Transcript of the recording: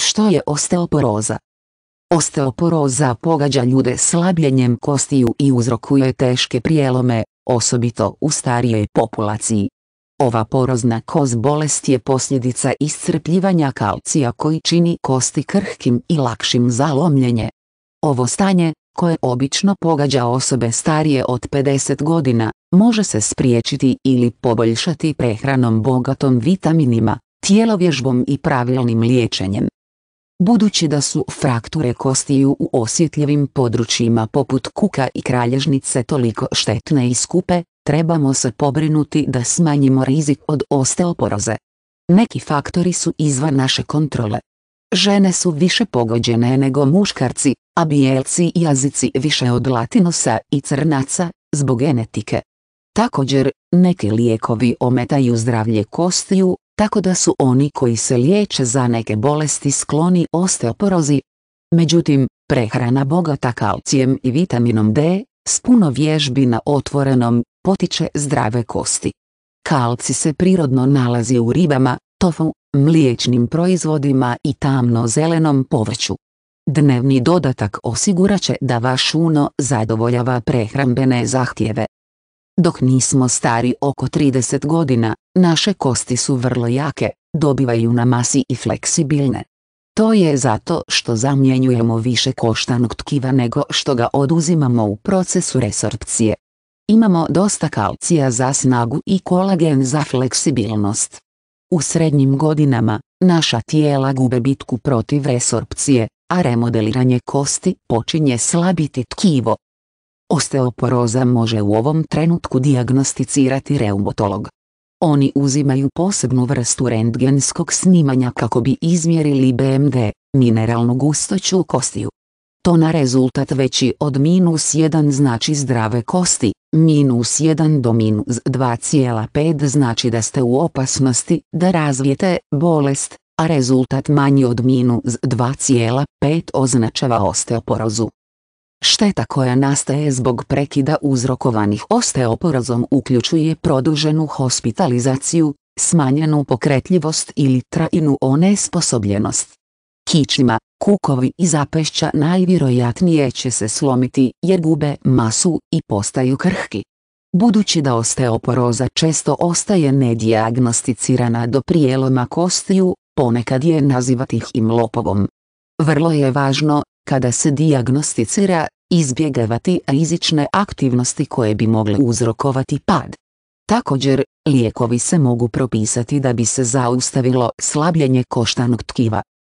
Što je osteoporoza? Osteoporoza pogađa ljude slabljenjem kostiju i uzrokuje teške prijelome, osobito u starijoj populaciji. Ova porozna koz bolest je posljedica iscrpljivanja kalcija koji čini kosti krhkim i lakšim za lomljenje. Ovo stanje, koje obično pogađa osobe starije od 50 godina, može se spriječiti ili poboljšati prehranom bogatom vitaminima, tijelovježbom i pravilnim liječenjem budući da su frakture kostiju u osjetljivim područjima poput kuka i kralježnice toliko štetne i skupe, trebamo se pobrinuti da smanjimo rizik od osteoporoze. Neki faktori su izvan naše kontrole. Žene su više pogođene nego muškarci, a bijelci i jazici više od latinosa i crnaca, zbog genetike. Također, neki lijekovi ometaju zdravlje kostiju, tako da su oni koji se liječe za neke bolesti skloni osteoporozi. Međutim, prehrana bogata kalcijem i vitaminom D, s puno vježbi na otvorenom, potiče zdrave kosti. Kalci se prirodno nalazi u ribama, tofu, mliječnim proizvodima i tamno-zelenom povrću. Dnevni dodatak osigurat će da vaš uno zadovoljava prehrambene zahtjeve, dok nismo stari oko 30 godina, naše kosti su vrlo jake, dobivaju na masi i fleksibilne. To je zato što zamjenjujemo više koštanog tkiva nego što ga oduzimamo u procesu resorpcije. Imamo dosta kalcija za snagu i kolagen za fleksibilnost. U srednjim godinama, naša tijela gube bitku protiv resorpcije, a remodeliranje kosti počinje slabiti tkivo, Osteoporoza može u ovom trenutku dijagnosticirati reumatolog. Oni uzimaju posebnu vrstu rendgenskog snimanja kako bi izmjerili BMD, mineralnu gustoću kostiju. To na rezultat veći od minus 1 znači zdrave kosti, minus 1 do minus 2,5 znači da ste u opasnosti da razvijete bolest, a rezultat manji od minus 2,5 označava osteoporozu. Šteta koja nastaje zbog prekida uzrokovanih osteoporozom uključuje produženu hospitalizaciju, smanjenu pokretljivost ili trajnu onesposobljenost. Kičima, kukovi i zapešća najvjerojatnije će se slomiti jer gube masu i postaju krhki. Budući da osteoporoza često ostaje nedijagnosticirana do prijeloma kostiju, ponekad je nazivati ih im lopovom. Vrlo je važno kada se dijagnosticira, izbjegavati rizične aktivnosti koje bi mogle uzrokovati pad. Također, lijekovi se mogu propisati da bi se zaustavilo slabljenje koštanog tkiva,